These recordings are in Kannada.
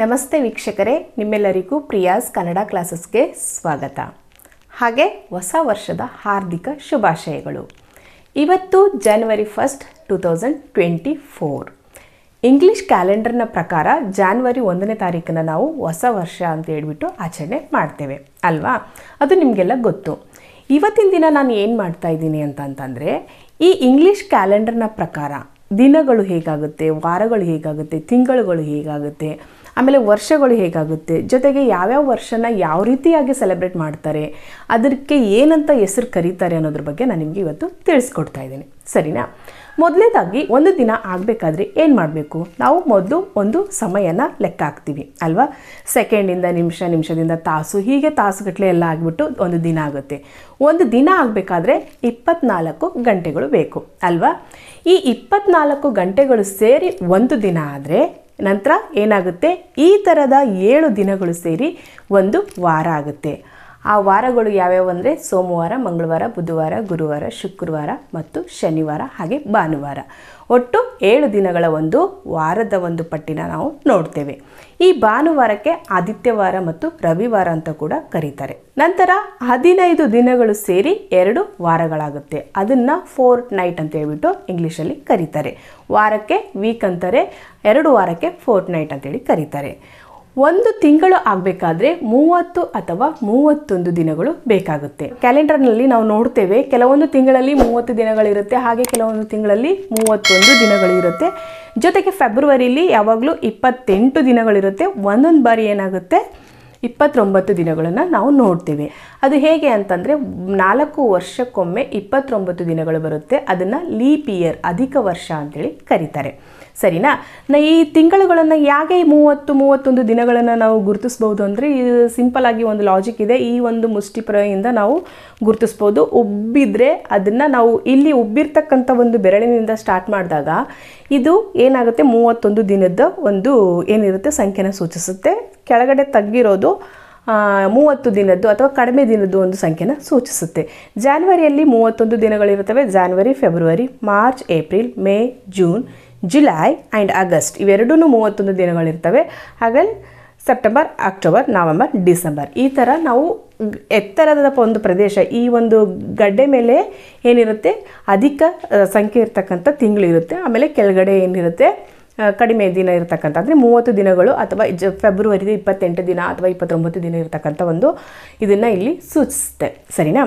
ನಮಸ್ತೆ ವೀಕ್ಷಕರೇ ನಿಮ್ಮೆಲ್ಲರಿಗೂ ಪ್ರಿಯಾಸ್ ಕನ್ನಡ ಕ್ಲಾಸಸ್ಗೆ ಸ್ವಾಗತ ಹಾಗೆ ಹೊಸ ವರ್ಷದ ಹಾರ್ದಿಕ ಶುಭಾಶಯಗಳು ಇವತ್ತು January first two thousand twenty four English ಕ್ಯಾಲೆಂಡರ್ನ ಪ್ರಕಾರ ಜಾನ್ವರಿ ಒಂದನೇ ತಾರೀಕನ್ನ ನಾವು ಹೊಸ ವರ್ಷ ಅಂತ ಹೇಳಿಬಿಟ್ಟು ಆಚರಣೆ ಮಾಡ್ತೇವೆ ಅಲ್ವಾ ಅದು ನಿಮಗೆಲ್ಲ ಗೊತ್ತು ಇವತ್ತಿನ ದಿನ ನಾನು ಏನು ಮಾಡ್ತಾ ಇದ್ದೀನಿ ಅಂತಂತಂದರೆ ಈ ಇಂಗ್ಲೀಷ್ ಕ್ಯಾಲೆಂಡರ್ನ ಪ್ರಕಾರ ದಿನಗಳು ಹೇಗಾಗುತ್ತೆ ವಾರಗಳು ಹೇಗಾಗುತ್ತೆ ತಿಂಗಳುಗಳು ಹೇಗಾಗುತ್ತೆ ಆಮೇಲೆ ವರ್ಷಗಳು ಹೇಗಾಗುತ್ತೆ ಜೊತೆಗೆ ಯಾವ್ಯಾವ ವರ್ಷನ ಯಾವ ರೀತಿಯಾಗಿ ಸೆಲೆಬ್ರೇಟ್ ಮಾಡ್ತಾರೆ ಅದಕ್ಕೆ ಏನಂತ ಹೆಸರು ಕರೀತಾರೆ ಅನ್ನೋದ್ರ ಬಗ್ಗೆ ನಾನು ನಿಮಗೆ ಇವತ್ತು ತಿಳಿಸ್ಕೊಡ್ತಾ ಇದ್ದೀನಿ ಸರಿನಾ ಮೊದಲನೇದಾಗಿ ಒಂದು ದಿನ ಆಗಬೇಕಾದ್ರೆ ಏನು ಮಾಡಬೇಕು ನಾವು ಮೊದಲು ಒಂದು ಸಮಯನ ಲೆಕ್ಕ ಹಾಕ್ತೀವಿ ಅಲ್ವಾ ಸೆಕೆಂಡಿಂದ ನಿಮಿಷ ನಿಮಿಷದಿಂದ ತಾಸು ಹೀಗೆ ತಾಸುಗಟ್ಟಲೆ ಎಲ್ಲ ಆಗಿಬಿಟ್ಟು ಒಂದು ದಿನ ಆಗುತ್ತೆ ಒಂದು ದಿನ ಆಗಬೇಕಾದ್ರೆ ಇಪ್ಪತ್ನಾಲ್ಕು ಗಂಟೆಗಳು ಬೇಕು ಅಲ್ವಾ ಈ ಇಪ್ಪತ್ನಾಲ್ಕು ಗಂಟೆಗಳು ಸೇರಿ ಒಂದು ದಿನ ಆದರೆ ನಂತರ ಏನಾಗುತ್ತೆ ಈ ಥರದ ಏಳು ದಿನಗಳು ಸೇರಿ ಒಂದು ವಾರ ಆಗುತ್ತೆ ಆ ವಾರಗಳು ಯಾವ್ಯಾವು ಅಂದರೆ ಸೋಮವಾರ ಮಂಗಳವಾರ ಬುಧವಾರ ಗುರುವಾರ ಶುಕ್ರವಾರ ಮತ್ತು ಶನಿವಾರ ಹಾಗೆ ಭಾನುವಾರ ಒಟ್ಟು ಏಳು ದಿನಗಳ ಒಂದು ವಾರದ ಒಂದು ಪಟ್ಟಿನ ನಾವು ನೋಡ್ತೇವೆ ಈ ಭಾನುವಾರಕ್ಕೆ ಆದಿತ್ಯವಾರ ಮತ್ತು ರವಿವಾರ ಅಂತ ಕೂಡ ಕರೀತಾರೆ ನಂತರ ಹದಿನೈದು ದಿನಗಳು ಸೇರಿ ಎರಡು ವಾರಗಳಾಗುತ್ತೆ ಅದನ್ನು ಫೋರ್ಟ್ ನೈಟ್ ಅಂತ ಹೇಳ್ಬಿಟ್ಟು ಇಂಗ್ಲೀಷಲ್ಲಿ ಕರೀತಾರೆ ವಾರಕ್ಕೆ ವೀಕ್ ಅಂತಾರೆ ಎರಡು ವಾರಕ್ಕೆ ಫೋರ್ಟ್ ನೈಟ್ ಅಂತೇಳಿ ಕರೀತಾರೆ ಒಂದು ತಿಂಗಳು ಆಗಬೇಕಾದ್ರೆ ಮೂವತ್ತು ಅಥವಾ ಮೂವತ್ತೊಂದು ದಿನಗಳು ಬೇಕಾಗುತ್ತೆ ಕ್ಯಾಲೆಂಡರ್ನಲ್ಲಿ ನಾವು ನೋಡ್ತೇವೆ ಕೆಲವೊಂದು ತಿಂಗಳಲ್ಲಿ ಮೂವತ್ತು ದಿನಗಳಿರುತ್ತೆ ಹಾಗೆ ಕೆಲವೊಂದು ತಿಂಗಳಲ್ಲಿ ಮೂವತ್ತೊಂದು ದಿನಗಳಿರುತ್ತೆ ಜೊತೆಗೆ ಫೆಬ್ರವರಿಲಿ ಯಾವಾಗಲೂ ಇಪ್ಪತ್ತೆಂಟು ದಿನಗಳಿರುತ್ತೆ ಒಂದೊಂದು ಬಾರಿ ಏನಾಗುತ್ತೆ ಇಪ್ಪತ್ತೊಂಬತ್ತು ದಿನಗಳನ್ನು ನಾವು ನೋಡ್ತೀವಿ ಅದು ಹೇಗೆ ಅಂತಂದರೆ ನಾಲ್ಕು ವರ್ಷಕ್ಕೊಮ್ಮೆ ಇಪ್ಪತ್ತೊಂಬತ್ತು ದಿನಗಳು ಬರುತ್ತೆ ಅದನ್ನು ಲೀಪ್ ಇಯರ್ ಅಧಿಕ ವರ್ಷ ಅಂತೇಳಿ ಕರೀತಾರೆ ಸರಿನಾ ಈ ತಿಂಗಳುಗಳನ್ನು ಹೇಗೆ ಮೂವತ್ತು ಮೂವತ್ತೊಂದು ದಿನಗಳನ್ನು ನಾವು ಗುರುತಿಸ್ಬೋದು ಅಂದರೆ ಇದು ಸಿಂಪಲ್ ಆಗಿ ಒಂದು ಲಾಜಿಕ್ ಇದೆ ಈ ಒಂದು ಮುಷ್ಟಿಪ್ರಯಿಂದ ನಾವು ಗುರುತಿಸ್ಬೋದು ಉಬ್ಬಿದ್ರೆ ಅದನ್ನು ನಾವು ಇಲ್ಲಿ ಉಬ್ಬಿರ್ತಕ್ಕಂಥ ಒಂದು ಬೆರಳಿನಿಂದ ಸ್ಟಾರ್ಟ್ ಮಾಡಿದಾಗ ಇದು ಏನಾಗುತ್ತೆ ಮೂವತ್ತೊಂದು ದಿನದ ಒಂದು ಏನಿರುತ್ತೆ ಸಂಖ್ಯೆನ ಸೂಚಿಸುತ್ತೆ ಕೆಳಗಡೆ ತಗ್ಗಿರೋದು ಮೂವತ್ತು ದಿನದ್ದು ಅಥವಾ ಕಡಿಮೆ ದಿನದ್ದು ಒಂದು ಸಂಖ್ಯೆನ ಸೂಚಿಸುತ್ತೆ ಜಾನ್ವರಿಯಲ್ಲಿ ಮೂವತ್ತೊಂದು ದಿನಗಳಿರುತ್ತವೆ ಜಾನ್ವರಿ ಫೆಬ್ರವರಿ ಮಾರ್ಚ್ ಏಪ್ರಿಲ್ ಮೇ ಜೂನ್ ಜುಲೈ ಆ್ಯಂಡ್ ಆಗಸ್ಟ್ ಇವೆರಡೂ ಮೂವತ್ತೊಂದು ದಿನಗಳಿರ್ತವೆ ಹಾಗೆ ಸೆಪ್ಟೆಂಬರ್ ಅಕ್ಟೋಬರ್ ನವೆಂಬರ್ ಡಿಸೆಂಬರ್ ಈ ಥರ ನಾವು ಎತ್ತರದ ಒಂದು ಪ್ರದೇಶ ಈ ಒಂದು ಗಡ್ಡೆ ಮೇಲೆ ಏನಿರುತ್ತೆ ಅಧಿಕ ಸಂಖ್ಯೆ ಇರ್ತಕ್ಕಂಥ ತಿಂಗಳಿರುತ್ತೆ ಆಮೇಲೆ ಕೆಳಗಡೆ ಏನಿರುತ್ತೆ ಕಡಿಮೆ ದಿನ ಇರತಕ್ಕಂಥ ಅಂದರೆ ಮೂವತ್ತು ದಿನಗಳು ಅಥವಾ ಜ ಫೆಬ್ರವರಿಗೆ ಇಪ್ಪತ್ತೆಂಟು ದಿನ ಅಥವಾ ಇಪ್ಪತ್ತೊಂಬತ್ತು ದಿನ ಇರತಕ್ಕಂಥ ಒಂದು ಇದನ್ನು ಇಲ್ಲಿ ಸೂಚಿಸುತ್ತೆ ಸರಿನಾ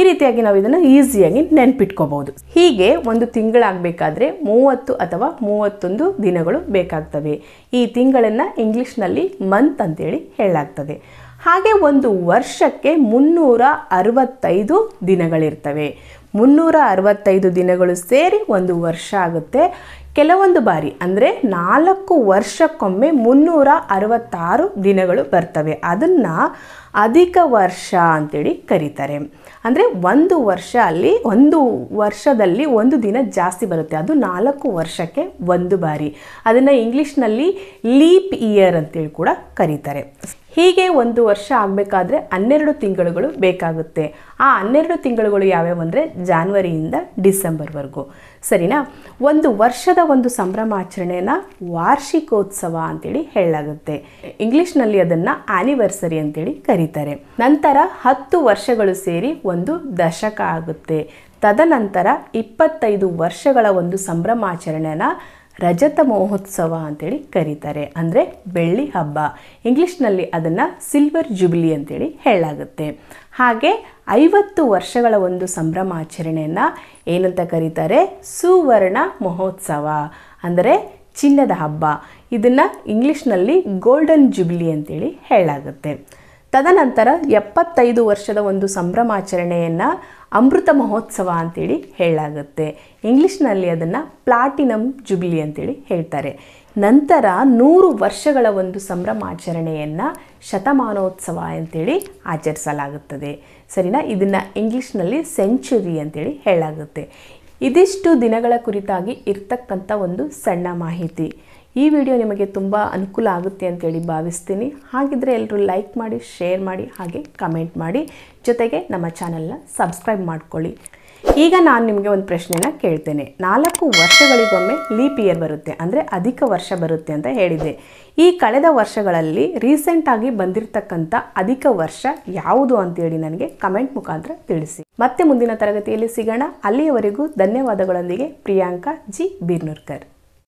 ಈ ರೀತಿಯಾಗಿ ನಾವು ಇದನ್ನು ಈಸಿಯಾಗಿ ನೆನ್ಪಿಟ್ಕೋಬಹುದು ಹೀಗೆ ಒಂದು ತಿಂಗಳಾಗಬೇಕಾದ್ರೆ ಮೂವತ್ತು ಅಥವಾ ಮೂವತ್ತೊಂದು ದಿನಗಳು ಬೇಕಾಗ್ತವೆ ಈ ತಿಂಗಳನ್ನು ಇಂಗ್ಲೀಷ್ನಲ್ಲಿ ಮಂತ್ ಅಂತೇಳಿ ಹೇಳಲಾಗ್ತದೆ ಹಾಗೆ ಒಂದು ವರ್ಷಕ್ಕೆ ಮುನ್ನೂರ ಅರವತ್ತೈದು ದಿನಗಳಿರ್ತವೆ ಮುನ್ನೂರ ಅರವತ್ತೈದು ದಿನಗಳು ಸೇರಿ ಒಂದು ವರ್ಷ ಆಗುತ್ತೆ ಕೆಲವೊಂದು ಬಾರಿ ಅಂದರೆ ನಾಲ್ಕು ವರ್ಷಕ್ಕೊಮ್ಮೆ ಮುನ್ನೂರ ಅರವತ್ತಾರು ದಿನಗಳು ಬರ್ತವೆ ಅದನ್ನು ಅಧಿಕ ವರ್ಷ ಅಂತೇಳಿ ಕರೀತಾರೆ ಅಂದರೆ ಒಂದು ವರ್ಷ ಅಲ್ಲಿ ಒಂದು ವರ್ಷದಲ್ಲಿ ಒಂದು ದಿನ ಜಾಸ್ತಿ ಬರುತ್ತೆ ಅದು ನಾಲ್ಕು ವರ್ಷಕ್ಕೆ ಒಂದು ಬಾರಿ ಅದನ್ನು ಇಂಗ್ಲೀಷ್ನಲ್ಲಿ ಲೀಪ್ ಇಯರ್ ಅಂತೇಳಿ ಕೂಡ ಕರೀತಾರೆ ಹೀಗೆ ಒಂದು ವರ್ಷ ಆಗಬೇಕಾದ್ರೆ ಹನ್ನೆರಡು ತಿಂಗಳುಗಳು ಬೇಕಾಗುತ್ತೆ ಆ ಹನ್ನೆರಡು ತಿಂಗಳುಗಳು ಯಾವ್ಯಾವು ಅಂದರೆ ಜಾನ್ವರಿಯಿಂದ ಡಿಸೆಂಬರ್ವರೆಗೂ ಸರಿನಾ ಒಂದು ವರ್ಷದ ಒಂದು ಸಂಭ್ರಮಾಚರಣೆನ ವಾರ್ಷಿಕೋತ್ಸವ ಅಂತೇಳಿ ಹೇಳಲಾಗುತ್ತೆ ಇಂಗ್ಲೀಷ್ನಲ್ಲಿ ಅದನ್ನು ಆನಿವರ್ಸರಿ ಅಂತೇಳಿ ಕರೀತಾರೆ ನಂತರ ಹತ್ತು ವರ್ಷಗಳು ಸೇರಿ ಒಂದು ದಶಕ ಆಗುತ್ತೆ ತದನಂತರ ಇಪ್ಪತ್ತೈದು ವರ್ಷಗಳ ಒಂದು ಸಂಭ್ರಮಾಚರಣೆನ ರಜತ ಮಹೋತ್ಸವ ಅಂತೇಳಿ ಕರೀತಾರೆ ಅಂದರೆ ಬೆಳ್ಳಿ ಹಬ್ಬ ಇಂಗ್ಲೀಷ್ನಲ್ಲಿ ಅದನ್ನು ಸಿಲ್ವರ್ ಜುಬಿಲಿ ಅಂತೇಳಿ ಹೇಳಲಾಗುತ್ತೆ ಹಾಗೆ ಐವತ್ತು ವರ್ಷಗಳ ಒಂದು ಸಂಭ್ರಮಾಚರಣೆಯನ್ನು ಏನಂತ ಕರೀತಾರೆ ಸುವರ್ಣ ಮಹೋತ್ಸವ ಅಂದರೆ ಚಿನ್ನದ ಹಬ್ಬ ಇದನ್ನು ಇಂಗ್ಲೀಷ್ನಲ್ಲಿ ಗೋಲ್ಡನ್ ಜುಬ್ಲಿ ಅಂತೇಳಿ ಹೇಳಲಾಗುತ್ತೆ ತದನಂತರ ಎಪ್ಪತ್ತೈದು ವರ್ಷದ ಒಂದು ಸಂಭ್ರಮಾಚರಣೆಯನ್ನು ಅಮೃತ ಮಹೋತ್ಸವ ಅಂತೇಳಿ ಹೇಳಲಾಗುತ್ತೆ ಇಂಗ್ಲೀಷ್ನಲ್ಲಿ ಅದನ್ನು ಪ್ಲಾಟಿನಮ್ ಜುಬಿಲಿ ಅಂತೇಳಿ ಹೇಳ್ತಾರೆ ನಂತರ ನೂರು ವರ್ಷಗಳ ಒಂದು ಸಂಭ್ರಮಾಚರಣೆಯನ್ನು ಶತಮಾನೋತ್ಸವ ಅಂತೇಳಿ ಆಚರಿಸಲಾಗುತ್ತದೆ ಸರಿನಾ ಇದನ್ನು ಇಂಗ್ಲೀಷ್ನಲ್ಲಿ ಸೆಂಚುರಿ ಅಂತೇಳಿ ಹೇಳಲಾಗುತ್ತೆ ಇದಿಷ್ಟು ದಿನಗಳ ಕುರಿತಾಗಿ ಇರ್ತಕ್ಕಂಥ ಒಂದು ಸಣ್ಣ ಮಾಹಿತಿ ಈ ವಿಡಿಯೋ ನಿಮಗೆ ತುಂಬ ಅನುಕೂಲ ಆಗುತ್ತೆ ಅಂತೇಳಿ ಭಾವಿಸ್ತೀನಿ ಹಾಗಿದ್ರೆ ಎಲ್ಲರೂ ಲೈಕ್ ಮಾಡಿ ಶೇರ್ ಮಾಡಿ ಹಾಗೆ ಕಮೆಂಟ್ ಮಾಡಿ ಜೊತೆಗೆ ನಮ್ಮ ಚಾನೆಲ್ನ ಸಬ್ಸ್ಕ್ರೈಬ್ ಮಾಡ್ಕೊಳ್ಳಿ ಈಗ ನಾನು ನಿಮಗೆ ಒಂದು ಪ್ರಶ್ನೆನ ಕೇಳ್ತೇನೆ ನಾಲ್ಕು ವರ್ಷಗಳಿಗೊಮ್ಮೆ ಲೀಪ್ ಇಯರ್ ಬರುತ್ತೆ ಅಂದರೆ ಅಧಿಕ ವರ್ಷ ಬರುತ್ತೆ ಅಂತ ಹೇಳಿದೆ ಈ ಕಳೆದ ವರ್ಷಗಳಲ್ಲಿ ರೀಸೆಂಟಾಗಿ ಬಂದಿರತಕ್ಕಂಥ ಅಧಿಕ ವರ್ಷ ಯಾವುದು ಅಂತೇಳಿ ನನಗೆ ಕಮೆಂಟ್ ಮುಖಾಂತರ ತಿಳಿಸಿ ಮತ್ತೆ ಮುಂದಿನ ತರಗತಿಯಲ್ಲಿ ಸಿಗೋಣ ಅಲ್ಲಿಯವರೆಗೂ ಧನ್ಯವಾದಗಳೊಂದಿಗೆ ಪ್ರಿಯಾಂಕಾ ಜಿ ಬಿರ್ನೂರ್ಕರ್